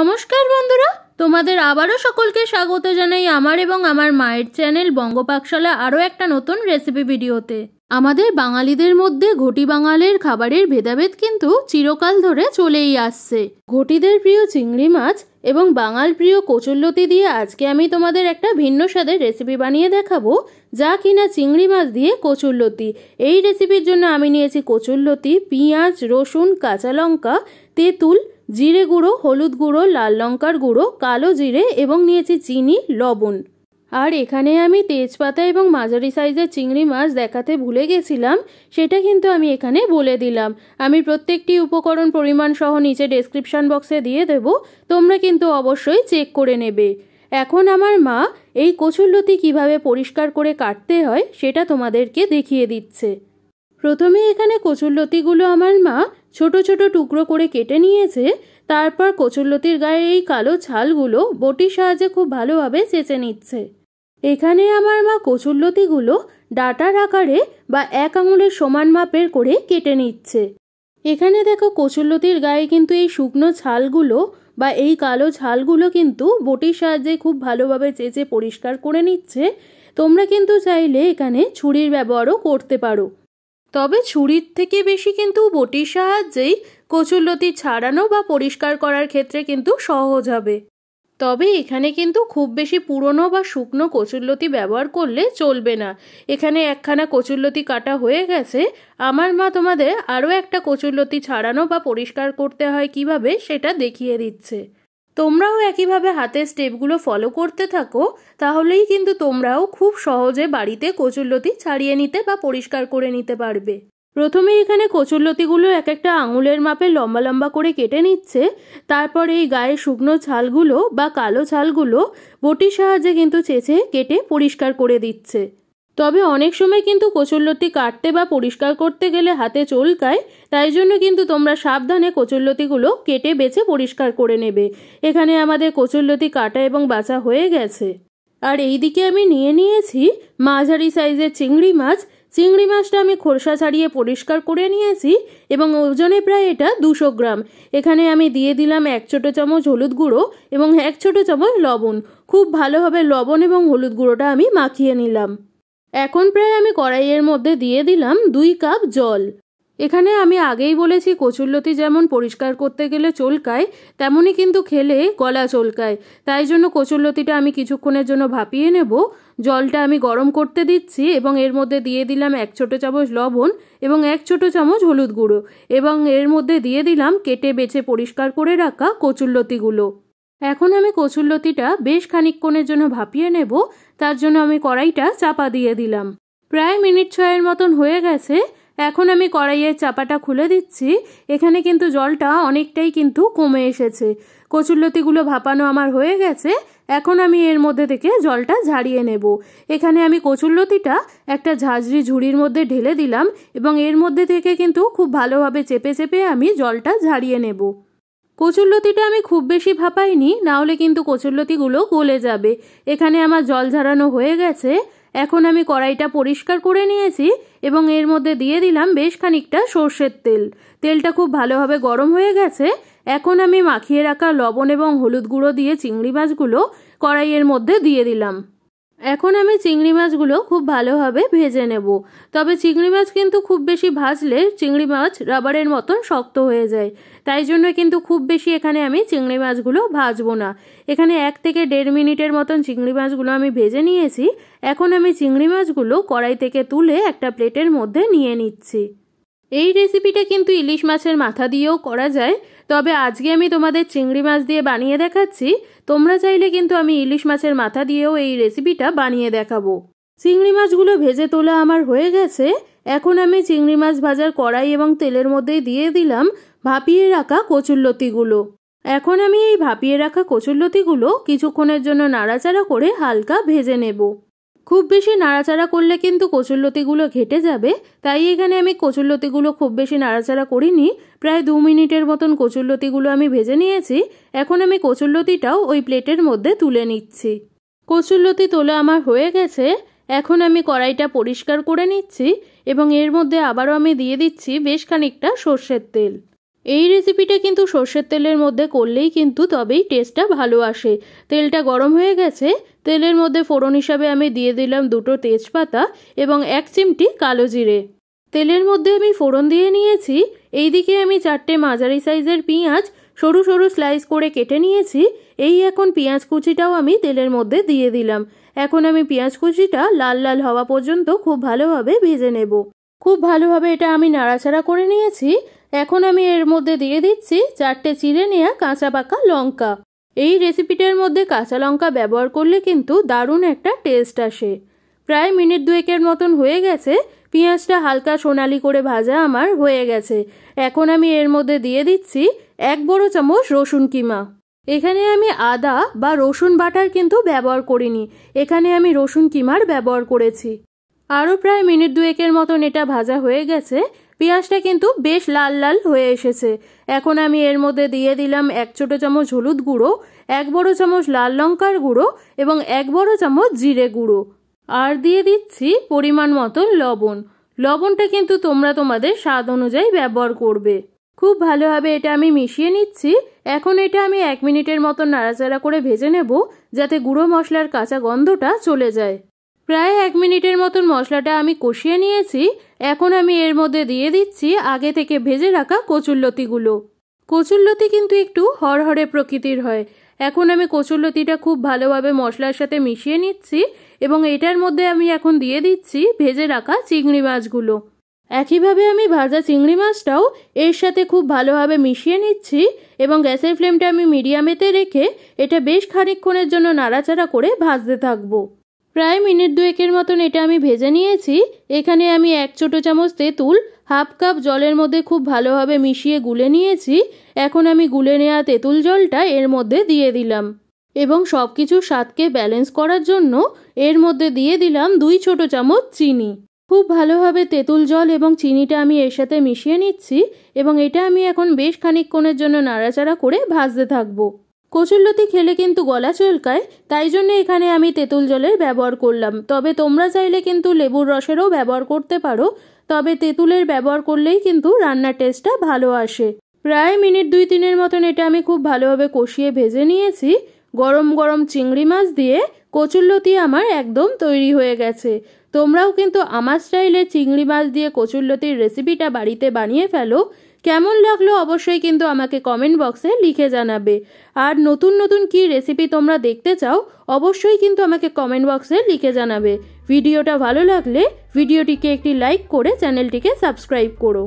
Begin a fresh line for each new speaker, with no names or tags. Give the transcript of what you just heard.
নমস্কার বন্ধুরা তোমাদের আবারও সকলকে স্বাগত জানাই আমার এবং আমার মায়ের চ্যানেল বঙ্গপাকশালা আরও একটা নতুন রেসিপি ভিডিওতে আমাদের বাঙালিদের মধ্যে ঘটি বাঙালের খাবারের ভেদাভেদ কিন্তু চিরকাল ধরে চলেই আসছে ঘটিদের প্রিয় চিংড়ি মাছ এবং বাঙাল প্রিয় কচুল্লতি দিয়ে আজকে আমি তোমাদের একটা ভিন্ন স্বাদের রেসিপি বানিয়ে দেখাবো যা কিনা চিংড়ি মাছ দিয়ে কচুল্লতি এই রেসিপির জন্য আমি নিয়েছি কচুল্লতি পেঁয়াজ রসুন কাঁচা লঙ্কা তেঁতুল জিরে গুঁড়ো হলুদ গুঁড়ো লাল লঙ্কার গুঁড়ো কালো জিরে এবং নিয়েছি চিনি লবণ আর এখানে আমি তেজপাতা এবং মাঝারি সাইজের চিংড়ি মাছ দেখাতে ভুলে গেছিলাম সেটা কিন্তু আমি এখানে বলে দিলাম আমি প্রত্যেকটি উপকরণ পরিমাণ সহ নিচে ডেসক্রিপশান বক্সে দিয়ে দেব তোমরা কিন্তু অবশ্যই চেক করে নেবে এখন আমার মা এই কচুরলতি কিভাবে পরিষ্কার করে কাটতে হয় সেটা তোমাদেরকে দেখিয়ে দিচ্ছে প্রথমে এখানে কচুরলতিগুলো আমার মা ছোট ছোট টুকরো করে কেটে নিয়েছে তারপর কচুরলতির গায়ে এই কালো ছালগুলো বটির সাহায্যে খুব ভালোভাবে চেঁচে নিচ্ছে এখানে আমার মা কচুরলতিগুলো ডাটার আকারে বা এক আঙুলের সমান মাপের করে কেটে নিচ্ছে এখানে দেখো কচুরলতির গায়ে কিন্তু এই শুকনো ছালগুলো বা এই কালো ছালগুলো কিন্তু বটির সাহায্যে খুব ভালোভাবে চেঁচে পরিষ্কার করে নিচ্ছে তোমরা কিন্তু চাইলে এখানে ছুরির ব্যবহারও করতে পারো তবে ছুরির থেকে বেশি কিন্তু বটির সাহায্যেই কচুরলতি ছাড়ানো বা পরিষ্কার করার ক্ষেত্রে কিন্তু সহজ হবে তবে এখানে কিন্তু খুব বেশি পুরনো বা শুকনো কচুরলতি ব্যবহার করলে চলবে না এখানে একখানা কচুরলতি কাটা হয়ে গেছে আমার মা তোমাদের আরও একটা কচুরলতি ছাড়ানো বা পরিষ্কার করতে হয় কিভাবে সেটা দেখিয়ে দিচ্ছে তোমরাও একইভাবে হাতের স্টেপগুলো ফলো করতে থাকো তাহলেই কিন্তু তোমরাও খুব সহজে বাড়িতে কচুরলতি ছাড়িয়ে নিতে বা পরিষ্কার করে নিতে পারবে প্রথমে এখানে কচুরলতিগুলো এক একটা আঙুলের মাপে লম্বা লম্বা করে কেটে নিচ্ছে তারপর এই গায়ে শুকনো ছালগুলো বা কালো ছালগুলো বটির সাহায্যে কিন্তু চেঁচে কেটে পরিষ্কার করে দিচ্ছে তবে অনেক সময় কিন্তু কচুরলতি কাটতে বা পরিষ্কার করতে গেলে হাতে চলকায় তাই জন্য কিন্তু তোমরা সাবধানে কচুরলতিগুলো কেটে বেছে পরিষ্কার করে নেবে এখানে আমাদের কচুরলতি কাটা এবং বাছা হয়ে গেছে আর এই দিকে আমি নিয়ে নিয়েছি মাঝারি সাইজের চিংড়ি মাছ চিংড়ি মাছটা আমি খোসা ছাড়িয়ে পরিষ্কার করে নিয়েছি এবং ওজনে প্রায় এটা দুশো গ্রাম এখানে আমি দিয়ে দিলাম এক ছোটো চামচ হলুদ গুঁড়ো এবং এক ছোটো চামচ লবণ খুব ভালোভাবে লবণ এবং হলুদ গুঁড়োটা আমি মাখিয়ে নিলাম এখন প্রায় আমি কড়াইয়ের মধ্যে দিয়ে দিলাম দুই কাপ জল এখানে আমি আগেই বলেছি কচুরলতি যেমন পরিষ্কার করতে গেলে চলকায় তেমনই কিন্তু খেলে গলা চলকায় তাই জন্য কচুরলতিটা আমি কিছুক্ষণের জন্য ভাপিয়ে নেব জলটা আমি গরম করতে দিচ্ছি এবং এর মধ্যে দিয়ে দিলাম এক ছোটো চামচ লবণ এবং এক ছোটো চামচ হলুদ গুঁড়ো এবং এর মধ্যে দিয়ে দিলাম কেটে বেছে পরিষ্কার করে রাখা কচুরলতিগুলো এখন আমি কচুরলতিটা বেশ খানিকক্ষণের জন্য ভাপিয়ে নেব তার জন্য আমি কড়াইটা চাপা দিয়ে দিলাম প্রায় মিনিট ছয়ের মতন হয়ে গেছে এখন আমি কড়াইয়ের চাপাটা খুলে দিচ্ছি এখানে কিন্তু জলটা অনেকটাই কিন্তু কমে এসেছে কচুরলতিগুলো ভাপানো আমার হয়ে গেছে এখন আমি এর মধ্যে থেকে জলটা ঝাড়িয়ে নেব এখানে আমি কচুরলতিটা একটা ঝাঁঝরি ঝুড়ির মধ্যে ঢেলে দিলাম এবং এর মধ্যে থেকে কিন্তু খুব ভালোভাবে চেপে চেপে আমি জলটা ঝাড়িয়ে নেব কচুরলতিটা আমি খুব বেশি ভাপাইনি নাহলে কিন্তু কচুরলতিগুলো গলে যাবে এখানে আমার জল ঝাড়ানো হয়ে গেছে এখন আমি কড়াইটা পরিষ্কার করে নিয়েছি এবং এর মধ্যে দিয়ে দিলাম বেশ খানিকটা সর্ষের তেল তেলটা খুব ভালোভাবে গরম হয়ে গেছে এখন আমি মাখিয়ে রাখা লবণ এবং হলুদ গুঁড়ো দিয়ে চিংড়ি মাছগুলো কড়াইয়ের মধ্যে দিয়ে দিলাম এখন আমি চিংড়ি মাছগুলো খুব ভালোভাবে ভেজে নেব তবে চিংড়ি মাছ কিন্তু খুব বেশি ভাজলে চিংড়ি মাছ রাবারের মতন শক্ত হয়ে যায় তাই জন্য কিন্তু খুব বেশি এখানে আমি চিংড়ি মাছগুলো ভাজবো না এখানে এক থেকে দেড় মিনিটের মতন চিংড়ি মাছগুলো আমি ভেজে নিয়েছি এখন আমি চিংড়ি মাছগুলো কড়াই থেকে তুলে একটা প্লেটের মধ্যে নিয়ে নিচ্ছি এই রেসিপিটা কিন্তু ইলিশ মাছের মাথা দিয়েও করা যায় তবে আজকে আমি তোমাদের চিংড়ি মাছ দিয়ে বানিয়ে দেখাচ্ছি তোমরা চাইলে কিন্তু আমি ইলিশ মাছের মাথা দিয়েও এই রেসিপিটা বানিয়ে দেখাবো চিংড়ি মাছগুলো ভেজে তোলা আমার হয়ে গেছে এখন আমি চিংড়ি মাছ ভাজার কড়াই এবং তেলের মধ্যে দিয়ে দিলাম ভাপিয়ে রাখা কচুরলতিগুলো এখন আমি এই ভাপিয়ে রাখা কচুরলতিগুলো কিছুক্ষণের জন্য নাড়াচাড়া করে হালকা ভেজে নেব খুব বেশি নাড়াচাড়া করলে কিন্তু কচুরলতিগুলো ঘেটে যাবে তাই এখানে আমি কচুরলতিগুলো খুব বেশি নাড়াচাড়া করিনি প্রায় দু মিনিটের মতন কচুরলতিগুলো আমি ভেজে নিয়েছি এখন আমি কচুরলতিটাও ওই প্লেটের মধ্যে তুলে নিচ্ছি কচুরলতি তোলা আমার হয়ে গেছে এখন আমি কড়াইটা পরিষ্কার করে নিচ্ছি এবং এর মধ্যে আবারও আমি দিয়ে দিচ্ছি বেশ খানিকটা সর্ষের তেল এই রেসিপিটা কিন্তু সর্ষের তেলের মধ্যে করলেই কিন্তু তবেই টেস্টটা ভালো আসে তেলটা গরম হয়ে গেছে তেলের মধ্যে ফোড়ন হিসাবে আমি দিয়ে দিলাম দুটো তেজপাতা এবং এক চিমটি কালো জিরে তেলের মধ্যে আমি ফোড়ন দিয়ে নিয়েছি এইদিকে আমি চারটে মাঝারি সাইজের পেঁয়াজ সরু সরু স্লাইস করে কেটে নিয়েছি এই এখন পেঁয়াজ কুচিটাও আমি তেলের মধ্যে দিয়ে দিলাম এখন আমি পেঁয়াজ কুচিটা লাল লাল হওয়া পর্যন্ত খুব ভালোভাবে ভেজে নেব খুব ভালোভাবে এটা আমি নাড়াচাড়া করে নিয়েছি এখন আমি এর মধ্যে দিয়ে দিচ্ছি চারটে চিড়ে নেওয়া কাঁচা পাকা লঙ্কা এই রেসিপিটার মধ্যে কাঁচা লঙ্কা ব্যবহার করলে কিন্তু দারুণ একটা টেস্ট আসে প্রায় মিনিট দুয়েকের মতন হয়ে গেছে পেঁয়াজটা হালকা সোনালি করে ভাজা আমার হয়ে গেছে এখন আমি এর মধ্যে দিয়ে দিচ্ছি এক বড় চামচ রসুন কিমা এখানে আমি আদা বা রসুন বাটার কিন্তু ব্যবহার করিনি এখানে আমি রসুন কিমার ব্যবহার করেছি আরও প্রায় মিনিট দুয়েকের মতন এটা ভাজা হয়ে গেছে পেঁয়াজটা কিন্তু বেশ লাল লাল হয়ে এসেছে এখন আমি এর মধ্যে দিয়ে দিলাম এক ছোটো চামচ হলুদ গুঁড়ো এক বড় চামচ লাল লঙ্কার গুঁড়ো এবং এক বড় চামচ জিরে গুঁড়ো আর দিয়ে দিচ্ছি পরিমাণ মতো লবণ লবণটা কিন্তু তোমরা তোমাদের স্বাদ অনুযায়ী ব্যবহার করবে খুব ভালোভাবে এটা আমি মিশিয়ে নিচ্ছি এখন এটা আমি এক মিনিটের মতন নাড়াচাড়া করে ভেজে নেব যাতে গুঁড়ো মশলার কাঁচা গন্ধটা চলে যায় প্রায় এক মিনিটের মতন মশলাটা আমি কষিয়ে নিয়েছি এখন আমি এর মধ্যে দিয়ে দিচ্ছি আগে থেকে ভেজে রাখা কচুরলতিগুলো কচুরলতি কিন্তু একটু হরহরে প্রকৃতির হয় এখন আমি কচুরলতিটা খুব ভালোভাবে মশলার সাথে মিশিয়ে নিচ্ছি এবং এটার মধ্যে আমি এখন দিয়ে দিচ্ছি ভেজে রাখা চিংড়ি মাছগুলো একইভাবে আমি ভাজা চিংড়ি মাছটাও এর সাথে খুব ভালোভাবে মিশিয়ে নিচ্ছি এবং গ্যাসের ফ্লেমটা আমি মিডিয়ামেতে রেখে এটা বেশ খানিকক্ষণের জন্য নাড়াচাড়া করে ভাজতে থাকবো প্রায় মিনিট দুয়েকের মতন এটা আমি ভেজে নিয়েছি এখানে আমি এক ছোটো চামচ তেঁতুল হাফ কাপ জলের মধ্যে খুব ভালোভাবে মিশিয়ে গুলে নিয়েছি এখন আমি গুলে নেওয়া তেঁতুল জলটা এর মধ্যে দিয়ে দিলাম এবং সব কিছু স্বাদকে ব্যালেন্স করার জন্য এর মধ্যে দিয়ে দিলাম দুই ছোট চামচ চিনি খুব ভালোভাবে তেঁতুল জল এবং চিনিটা আমি এর সাথে মিশিয়ে নিচ্ছি এবং এটা আমি এখন বেশ খানিকক্ষণের জন্য নাড়াচাড়া করে ভাজতে থাকবো কচুরলতি খেলে কিন্তু গলা চুলকায় তাই জন্য এখানে আমি তেঁতুল জলের ব্যবহার করলাম তবে তোমরা চাইলে কিন্তু লেবুর রসেরও ব্যবহার করতে পারো তবে তেঁতুলের ব্যবহার করলেই কিন্তু রান্নার টেস্টটা ভালো আসে প্রায় মিনিট দুই তিনের মতন এটা আমি খুব ভালোভাবে কষিয়ে ভেজে নিয়েছি গরম গরম চিংড়ি মাছ দিয়ে কচুরলতি আমার একদম তৈরি হয়ে গেছে তোমরাও কিন্তু আমার স্টাইলে চিংড়ি মাছ দিয়ে কচুরলতির রেসিপিটা বাড়িতে বানিয়ে ফেলো কেমন লাগলো অবশ্যই কিন্তু আমাকে কমেন্ট বক্সে লিখে জানাবে আর নতুন নতুন কি রেসিপি তোমরা দেখতে চাও অবশ্যই কিন্তু আমাকে কমেন্ট বক্সে লিখে জানাবে ভিডিওটা ভালো লাগলে ভিডিওটিকে একটি লাইক করে চ্যানেলটিকে সাবস্ক্রাইব করো